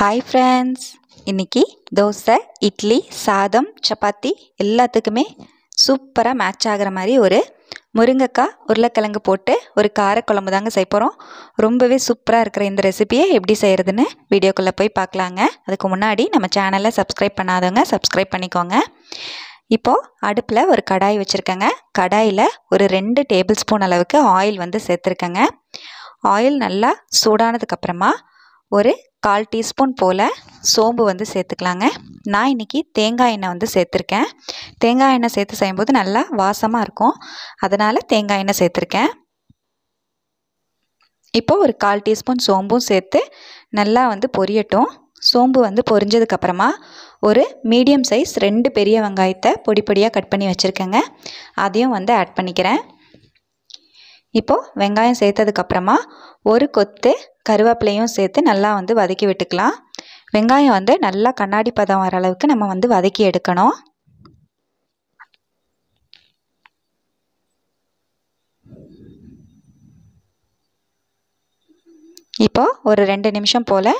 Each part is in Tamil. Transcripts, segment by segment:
ஹாய் ஃப்ரெண்ட்ஸ் இன்றைக்கி தோசை இட்லி சாதம் சப்பாத்தி எல்லாத்துக்குமே சூப்பராக மேட்ச் ஆகிற மாதிரி ஒரு முருங்கைக்காய் உருளைக்கிழங்கு போட்டு ஒரு காரக்குழம்பு தாங்க செய்ய போகிறோம் ரொம்பவே சூப்பராக இருக்கிற இந்த ரெசிபியை எப்படி செய்கிறதுன்னு வீடியோக்குள்ளே போய் பார்க்கலாங்க அதுக்கு முன்னாடி நம்ம சேனலை சப்ஸ்கிரைப் பண்ணாதவங்க சப்ஸ்கிரைப் பண்ணிக்கோங்க இப்போது அடுப்பில் ஒரு கடாய் வச்சுருக்கேங்க கடாயில் ஒரு ரெண்டு டேபிள் ஸ்பூன் அளவுக்கு ஆயில் வந்து சேர்த்துருக்கேங்க ஆயில் நல்லா சூடானதுக்கப்புறமா ஒரு கால் டீஸ்பூன் போல் சோம்பு வந்து சேர்த்துக்கலாங்க நான் இன்றைக்கி தேங்காய் எண்ணெய் வந்து சேர்த்துருக்கேன் தேங்காய் எண்ணெய் சேர்த்து செய்யும்போது நல்லா வாசமாக இருக்கும் அதனால் தேங்காய் எண்ணெய் சேர்த்துருக்கேன் இப்போது ஒரு கால் டீஸ்பூன் சோம்பும் சேர்த்து நல்லா வந்து பொரியட்டும் சோம்பு வந்து பொரிஞ்சதுக்கப்புறமா ஒரு மீடியம் சைஸ் ரெண்டு பெரிய வெங்காயத்தை பொடி பொடியாக கட் பண்ணி வச்சுருக்கேங்க அதையும் வந்து ஆட் பண்ணிக்கிறேன் இப்போது வெங்காயம் சேர்த்ததுக்கப்புறமா ஒரு கொத்து கருவேப்பிலையும் சேர்த்து நல்லா வந்து வதக்கி விட்டுக்கலாம் வெங்காயம் வந்து நல்லா கண்ணாடி பதம் வர அளவுக்கு நம்ம வந்து வதக்கி எடுக்கணும் இப்போ ஒரு ரெண்டு நிமிஷம் போல்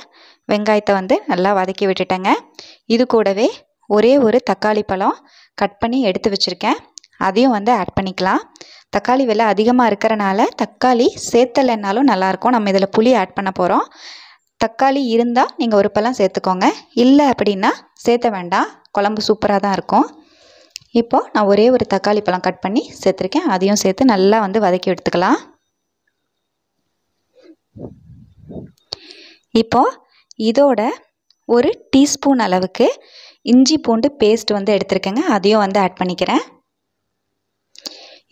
வெங்காயத்தை வந்து நல்லா வதக்கி விட்டுட்டேங்க இது கூடவே ஒரே ஒரு தக்காளி பழம் கட் பண்ணி எடுத்து வச்சுருக்கேன் அதையும் வந்து ஆட் பண்ணிக்கலாம் தக்காளி விலை அதிகமாக இருக்கிறனால தக்காளி சேர்த்தலைன்னாலும் நல்லாயிருக்கும் நம்ம இதில் புளி ஆட் பண்ண போகிறோம் தக்காளி இருந்தால் நீங்கள் ஒரு பழம் சேர்த்துக்கோங்க இல்லை அப்படின்னா சேர்த்த வேண்டாம் குழம்பு சூப்பராக தான் இருக்கும் இப்போது நான் ஒரே ஒரு தக்காளி பழம் கட் பண்ணி சேர்த்துருக்கேன் அதையும் சேர்த்து நல்லா வந்து வதக்கி எடுத்துக்கலாம் இப்போது இதோட ஒரு டீஸ்பூன் அளவுக்கு இஞ்சி பூண்டு பேஸ்ட் வந்து எடுத்திருக்கேங்க அதையும் வந்து ஆட் பண்ணிக்கிறேன்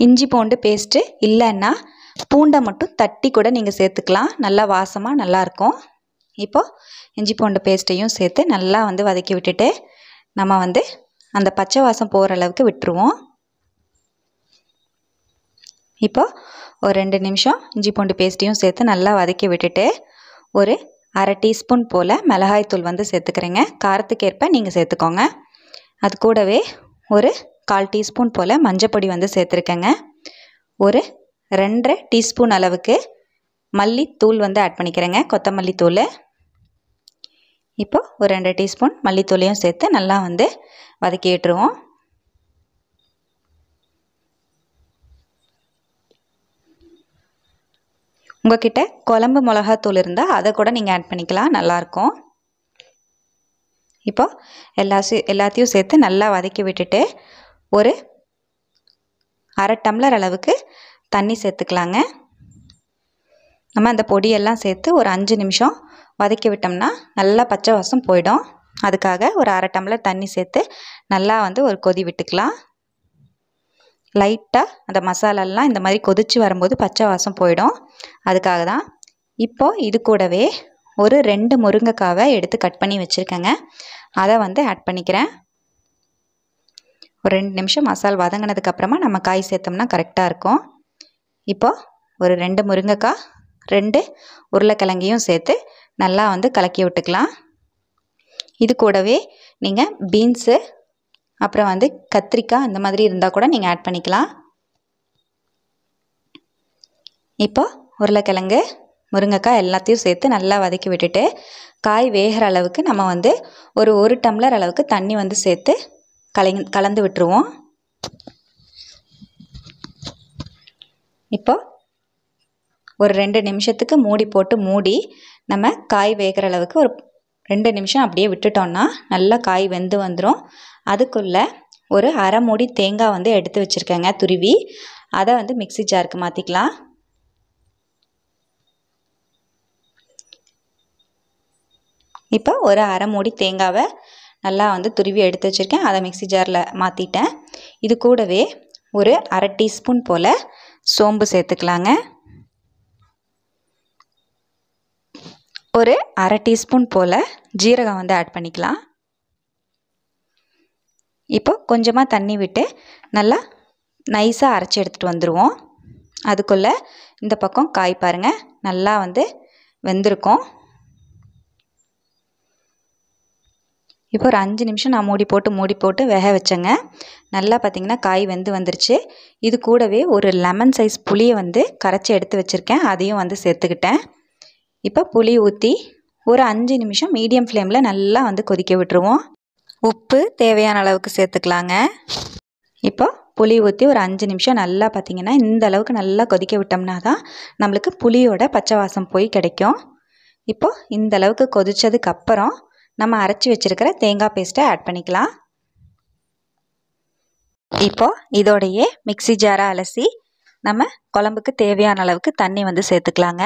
இஞ்சி பூண்டு பேஸ்ட்டு இல்லைன்னா பூண்டை மட்டும் தட்டி கூட நீங்கள் சேர்த்துக்கலாம் நல்லா வாசமாக நல்லாயிருக்கும் இப்போது இஞ்சி பூண்டு பேஸ்ட்டையும் சேர்த்து நல்லா வந்து வதக்கி விட்டுட்டு நம்ம வந்து அந்த பச்சை வாசம் போகிற அளவுக்கு விட்டுருவோம் இப்போது ஒரு ரெண்டு நிமிஷம் இஞ்சி பூண்டு பேஸ்ட்டையும் சேர்த்து நல்லா வதக்கி விட்டுட்டு ஒரு அரை டீஸ்பூன் போல் மிளகாய்த்தூள் வந்து சேர்த்துக்கிறேங்க காரத்துக்கு ஏற்ப நீங்கள் சேர்த்துக்கோங்க அது கூடவே ஒரு கால் டீஸ்பூன் போல் மஞ்சப்பொடி வந்து சேர்த்துருக்கேங்க ஒரு ரெண்டரை டீஸ்பூன் அளவுக்கு மல்லித்தூள் வந்து ஆட் பண்ணிக்கிறேங்க கொத்தமல்லி தூள் இப்போ ஒரு ரெண்டு டீஸ்பூன் மல்லித்தூளையும் சேர்த்து நல்லா வந்து வதக்கி விட்டுருவோம் உங்ககிட்ட குழம்பு மிளகாத்தூள் இருந்தால் அதை கூட நீங்கள் ஆட் பண்ணிக்கலாம் நல்லாயிருக்கும் இப்போ எல்லா எல்லாத்தையும் சேர்த்து நல்லா வதக்கி விட்டுட்டு ஒரு அரை டம்ளர் அளவுக்கு தண்ணி சேர்த்துக்கலாங்க நம்ம அந்த பொடியெல்லாம் சேர்த்து ஒரு அஞ்சு நிமிஷம் வதக்கி விட்டோம்னா நல்லா பச்சை வாசம் போயிடும் அதுக்காக ஒரு அரை டம்ளர் தண்ணி சேர்த்து நல்லா வந்து ஒரு கொதி விட்டுக்கலாம் லைட்டாக அந்த மசாலாலாம் இந்த மாதிரி கொதித்து வரும்போது பச்சை வாசம் போயிடும் அதுக்காக தான் இப்போது இது கூடவே ஒரு ரெண்டு முருங்கைக்காவை எடுத்து கட் பண்ணி வச்சுருக்கேங்க அதை வந்து ஆட் பண்ணிக்கிறேன் ஒரு ரெண்டு நிமிஷம் மசால் வதங்கினதுக்கப்புறமா நம்ம காய் சேர்த்தோம்னா கரெக்டாக இருக்கும் இப்போது ஒரு ரெண்டு முருங்கைக்காய் ரெண்டு உருளைக்கிழங்கையும் சேர்த்து நல்லா வந்து கலக்கி விட்டுக்கலாம் இது கூடவே நீங்கள் பீன்ஸு அப்புறம் வந்து கத்திரிக்காய் அந்த மாதிரி இருந்தால் கூட நீங்கள் ஆட் பண்ணிக்கலாம் இப்போ உருளைக்கிழங்கு முருங்கைக்காய் எல்லாத்தையும் சேர்த்து நல்லா வதக்கி விட்டுட்டு காய் வேகிற அளவுக்கு நம்ம வந்து ஒரு ஒரு டம்ளர் அளவுக்கு தண்ணி வந்து சேர்த்து கலை கலந்து விட்டுருவோம் இப்போ ஒரு ரெண்டு நிமிஷத்துக்கு மூடி போட்டு மூடி நம்ம காய் வேகிற அளவுக்கு ஒரு ரெண்டு நிமிஷம் அப்படியே விட்டுட்டோன்னா நல்லா காய் வெந்து வந்துடும் அதுக்குள்ளே ஒரு அரை மூடி தேங்காய் வந்து எடுத்து வச்சுருக்கேங்க துருவி அதை வந்து மிக்சி ஜாருக்கு மாற்றிக்கலாம் இப்போ ஒரு அரை மூடி தேங்காவை நல்லா வந்து துருவி எடுத்து வச்சுருக்கேன் அதை மிக்சி ஜாரில் மாற்றிட்டேன் இது கூடவே ஒரு அரை டீஸ்பூன் போல் சோம்பு சேர்த்துக்கலாங்க ஒரு அரை டீஸ்பூன் போல் ஜீரகம் வந்து ஆட் பண்ணிக்கலாம் இப்போ கொஞ்சமாக தண்ணி விட்டு நல்லா நைஸாக அரைச்சி எடுத்துகிட்டு வந்துடுவோம் அதுக்குள்ளே இந்த பக்கம் காய் பாருங்கள் நல்லா வந்து வெந்திருக்கும் இப்போ ஒரு அஞ்சு நிமிஷம் நான் மூடி போட்டு மூடி போட்டு வேக வச்சேங்க நல்லா பார்த்திங்கன்னா காய் வெந்து வந்துருச்சு இது கூடவே ஒரு லெமன் சைஸ் புளியை வந்து கரைச்சி எடுத்து வச்சுருக்கேன் அதையும் வந்து சேர்த்துக்கிட்டேன் இப்போ புளி ஊற்றி ஒரு அஞ்சு நிமிஷம் மீடியம் ஃப்ளேமில் நல்லா வந்து கொதிக்க விட்டுருவோம் உப்பு தேவையான அளவுக்கு சேர்த்துக்கலாங்க இப்போ புளி ஊற்றி ஒரு அஞ்சு நிமிஷம் நல்லா பார்த்திங்கன்னா இந்த அளவுக்கு நல்லா கொதிக்க விட்டோம்னா தான் நம்மளுக்கு புளியோட பச்சை வாசம் போய் கிடைக்கும் இப்போது இந்த அளவுக்கு கொதித்ததுக்கப்புறம் நம்ம அரைச்சி வச்சிருக்கிற தேங்காய் பேஸ்ட்டை ஆட் பண்ணிக்கலாம் இப்போது இதோடையே மிக்சி ஜாரை அலசி நம்ம குழம்புக்கு தேவையான அளவுக்கு தண்ணி வந்து சேர்த்துக்கலாங்க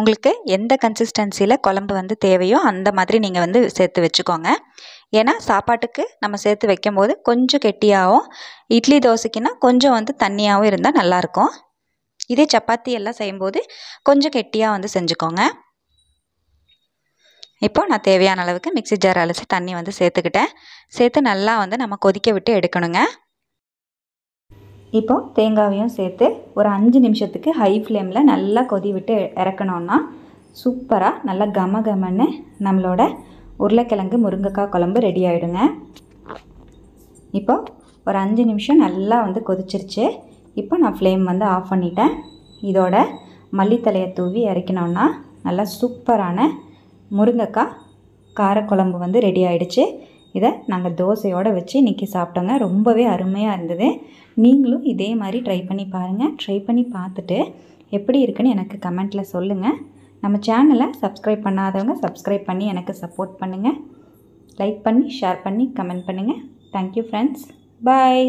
உங்களுக்கு எந்த கன்சிஸ்டன்சியில் குழம்பு வந்து தேவையோ அந்த மாதிரி நீங்கள் வந்து சேர்த்து வச்சுக்கோங்க ஏன்னா சாப்பாட்டுக்கு நம்ம சேர்த்து வைக்கும் போது கொஞ்சம் கெட்டியாகவும் இட்லி தோசைக்குன்னா கொஞ்சம் வந்து தண்ணியாகவும் இருந்தால் நல்லாயிருக்கும் இதே சப்பாத்தி எல்லாம் செய்யும்போது கொஞ்சம் கெட்டியாக வந்து செஞ்சுக்கோங்க இப்போ நான் தேவையான அளவுக்கு மிக்சி ஜார் அலசி தண்ணி வந்து சேர்த்துக்கிட்டேன் சேர்த்து நல்லா வந்து நம்ம கொதிக்க விட்டு எடுக்கணுங்க இப்போ தேங்காயும் சேர்த்து ஒரு அஞ்சு நிமிஷத்துக்கு ஹை ஃப்ளேமில் நல்லா கொதி விட்டு இறக்கணுன்னா சூப்பராக நல்லா கம கமன்னு நம்மளோட உருளைக்கிழங்கு முருங்கைக்காய் குழம்பு ரெடி ஆகிடுங்க இப்போ ஒரு அஞ்சு நிமிஷம் நல்லா வந்து கொதிச்சிருச்சு இப்போ நான் ஃப்ளேம் வந்து ஆஃப் பண்ணிட்டேன் இதோட மல்லித்தலையை தூவி இறக்கினோன்னா நல்லா சூப்பரான முருங்கைக்காய் காரக்குழம்பு வந்து ரெடி ஆகிடுச்சு இதை நாங்கள் தோசையோடு வச்சு இன்றைக்கி சாப்பிட்டோங்க ரொம்பவே அருமையாக இருந்தது நீங்களும் இதே மாதிரி ட்ரை பண்ணி பாருங்கள் ட்ரை பண்ணி பார்த்துட்டு எப்படி இருக்குன்னு எனக்கு கமெண்ட்டில் சொல்லுங்கள் நம்ம சேனலை சப்ஸ்கிரைப் பண்ணாதவங்க சப்ஸ்கிரைப் பண்ணி எனக்கு சப்போர்ட் பண்ணுங்கள் லைக் பண்ணி ஷேர் பண்ணி கமெண்ட் பண்ணுங்கள் தேங்க்யூ ஃப்ரெண்ட்ஸ் பாய்